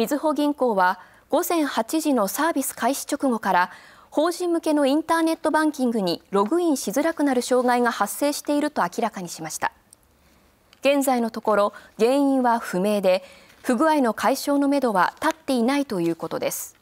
みずほ銀行は午前8時のサービス開始直後から法人向けのインターネットバンキングにログインしづらくなる障害が発生していると明らかにしました現在のところ原因は不明で不具合の解消のめどは立っていないということです